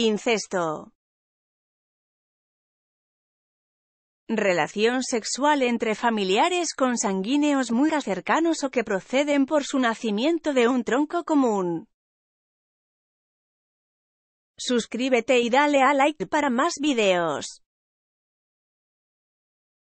Incesto. Relación sexual entre familiares consanguíneos muy cercanos o que proceden por su nacimiento de un tronco común. Suscríbete y dale a like para más videos.